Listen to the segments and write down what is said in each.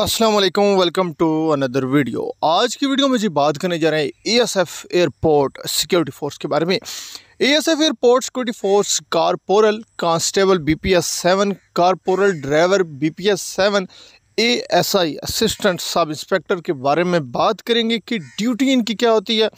Aslam welcome to another video आज की video में जी बात करने जा रहे हैं S F airport security force के बारे में S F airport security force corporal constable B P S seven corporal driver B P S seven A S I assistant sub inspector के बारे में बात करेंगे कि ड्यूटी इनकी क्या होती है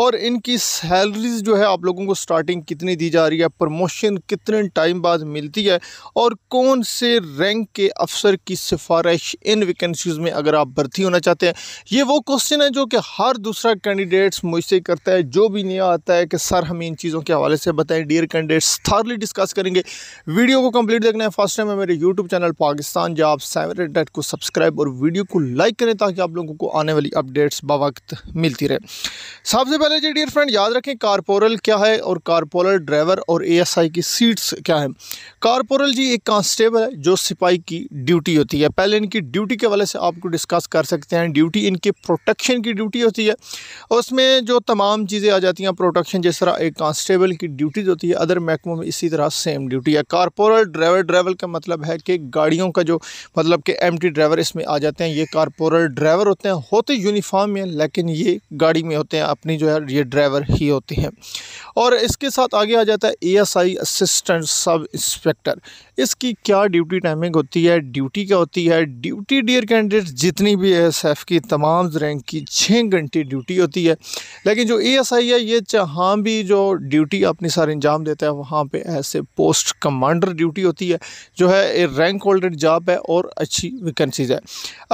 और इनकी सैलरीज जो है आप लोगों को स्टार्टिंग कितनी दी जा रही है प्रमोशन कितने टाइम बाद मिलती है और कौन से रैंक के अफसर की सिफारिश इन वैकेंसीज़ में अगर आप भर्ती होना चाहते हैं ये वो क्वेश्चन है जो कि हर दूसरा कैंडिडेट्स मुझसे करता है जो भी नया आता है कि सर हमें इन चीज़ों के हवाले से बताएं डियर कैंडिडेट्स थारली डिस्कस करेंगे वीडियो को कंप्लीट देखना है फर्स्ट टाइम है मेरे YouTube channel Pakistan job seven को सब्सक्राइब और वीडियो को लाइक करें ताकि आप लोगों को आने वाली अपडेट्स बावक्त मिलती रहे सबसे पहले जी डियर फ्रेंड याद रखें कारपोरल क्या है और कारपोरल ड्राइवर और एएसआई की सीट्स क्या है कारपोरल जी एक कांस्टेबल है जो सिपाही की ड्यूटी होती है पहले इनकी ड्यूटी के वाले से आपको डिस्कस कर सकते हैं ड्यूटी इनके प्रोटेक्शन की ड्यूटी होती है और उसमें जो तमाम चीज़ें आ जाती हैं प्रोटेक्शन जिस तरह एक कांस्टेबल की ड्यूटीज़ होती है अदर महकमों में इसी तरह सेम ड्यूटी है कारपोरल ड्राइवर ड्राइवर का मतलब है कि गाड़ियों का जो मतलब कि एम टी ड्राइवर इसमें आ जाते हैं ये कारपोरल ड्राइवर होते हैं होते यूनिफॉर्म में लेकिन ये गाड़ी में होते हैं अपनी जो है ये ड्राइवर ही होते हैं और इसके साथ आगे आ जाता है एएसआई असिस्टेंट सब इंस्पेक्टर इसकी क्या ड्यूटी टाइमिंग होती है ड्यूटी क्या होती है ड्यूटी डियर कैंडिडेट जितनी भी है एस एफ की तमाम रैंक की छः घंटे ड्यूटी होती है लेकिन जो ए एस आई है ये जहाँ भी जो ड्यूटी अपनी सारे अंजाम देता है वहाँ पे ऐसे पोस्ट कमांडर ड्यूटी होती है जो है ए रैंक होल्डेड जॉब है और अच्छी वैकेंसीज है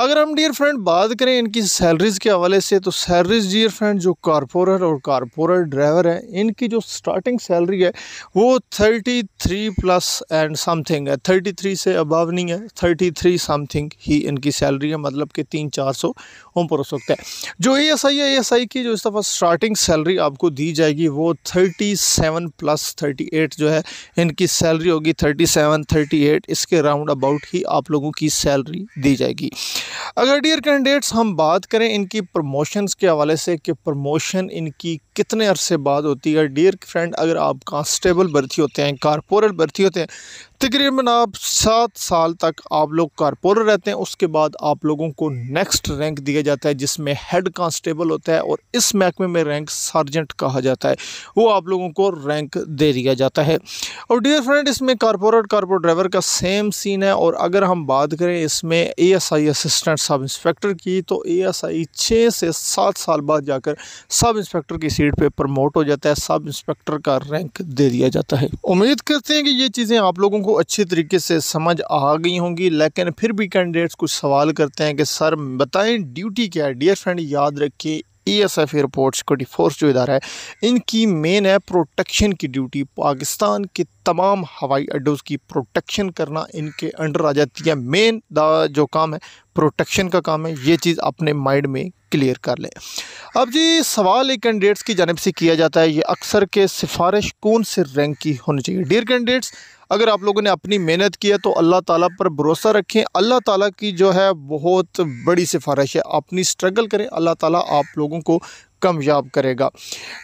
अगर हम डियर फ्रेंड बात करें इनकी सैलरीज़ के हवाले से तो सैलरीज डियर फ्रेंड जो कारपोरेट और कारपोरेट ड्राइवर हैं इनकी जो स्टार्टिंग सैलरी है वो thirty three plus and something something है थर्टी थ्री से अबव नहीं है थर्टी थ्री समथिंग ही इनकी सैलरी है मतलब कि तीन चार सौ ऊपर हो सकता है जो ए एस आई है ए एस आई की जो इस दफ़ा स्टार्टिंग सैलरी आपको दी जाएगी वो thirty seven plus thirty eight जो है इनकी सैलरी होगी थर्टी सेवन थर्टी एट इसके राउंड अबाउट ही आप लोगों की सैलरी दी जाएगी अगर डियर कैंडिडेट्स हम बात करें इनकी प्रमोशन के हवाले से कि प्रमोशन इनकी कितने अरसे बाद होती है डियर फ्रेंड अगर आप कांस्टेबल भर्ती होते हैं कारपोरेट भर्ती होते हैं तकरीबन आप सात साल तक आप लोग कारपोरेट रहते हैं उसके बाद आप लोगों को नेक्स्ट रैंक दिया जाता है जिसमें हेड कांस्टेबल होता है और इस महकमे में रैंक सर्जेंट कहा जाता है वो आप लोगों को रैंक दे दिया जाता है और डियर फ्रेंड इसमें कारपोरेट कारपोरेट ड्राइवर का सेम सीन है और अगर हम बात करें इसमें A S I assistant sub inspector की तो ए एस आई छः से सात साल बाद जाकर सब इंस्पेक्टर की फील्ड पे प्रमोट हो जाता है सब इंस्पेक्टर का रैंक दे दिया जाता है उम्मीद करते हैं कि ये चीज़ें आप लोगों को अच्छे तरीके से समझ आ गई होंगी लेकिन फिर भी कैंडिडेट्स कुछ सवाल करते हैं कि सर बताएं ड्यूटी क्या है डियर फ्रेंड याद रखिए E S F airport security force जो इधारा है इनकी मेन है प्रोटेक्शन की ड्यूटी पाकिस्तान के तमाम हवाई अड्डों की प्रोटेक्शन करना इनके अंडर आ जाती है मेन जो काम है प्रोटेक्शन का काम है ये चीज़ अपने माइंड में क्लियर कर लें अब जी सवाल एक कैंडिडेट्स की जानब से किया जाता है ये अक्सर के सिफारिश कौन से रैंक की होनी चाहिए डियर कैंडिडेट्स अगर आप लोगों ने अपनी मेहनत की है तो अल्लाह ताला पर भरोसा रखें अल्लाह ताला की जो है बहुत बड़ी सिफारिश है अपनी स्ट्रगल करें अल्लाह ताला आप लोगों को कामयाब करेगा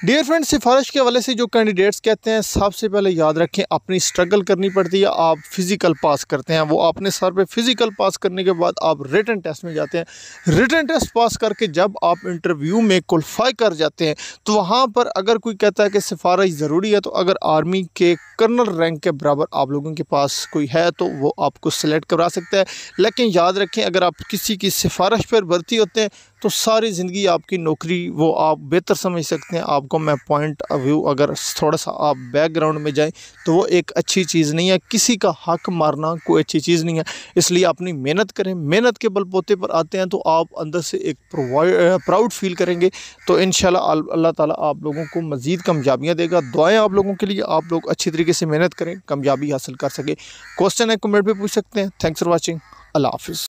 डियर फ्रेंड सिफारिश के हवाले से जो कैंडिडेट्स कहते हैं सबसे पहले याद रखें अपनी स्ट्रगल करनी पड़ती है आप फ़िज़िकल पास करते हैं वो अपने सर पे फ़िज़िकल पास करने के बाद आप रिटर्न टेस्ट में जाते हैं रिटर्न टेस्ट पास करके जब आप इंटरव्यू में क्वालिफाई कर जाते हैं तो वहाँ पर अगर कोई कहता है कि सिफारिश ज़रूरी है तो अगर आर्मी के कर्नल रैंक के बराबर आप लोगों के पास कोई है तो वो आपको सेलेक्ट करवा सकता है लेकिन याद रखें अगर आप किसी की सिफारिश पर भर्ती होते हैं तो सारी ज़िंदगी आपकी नौकरी वो आप बेहतर समझ सकते हैं आपको मैं पॉइंट ऑफ व्यू अगर थोड़ा सा आप बैकग्राउंड में जाएं तो वो एक अच्छी चीज़ नहीं है किसी का हक मारना कोई अच्छी चीज़ नहीं है इसलिए अपनी मेहनत करें मेहनत के पोते पर आते हैं तो आप अंदर से एक प्राउड फील करेंगे तो इन अल्लाह ताली आप लोगों को मज़ीद कामयाबियाँ देगा दुआएँ आप लोगों के लिए आप लोग अच्छी तरीके से मेहनत करें कामयाबी हासिल कर सके क्वेश्चन है कमेंट भी पूछ सकते हैं थैंक्स फॉर वॉचिंग अल्लाह हाफिज़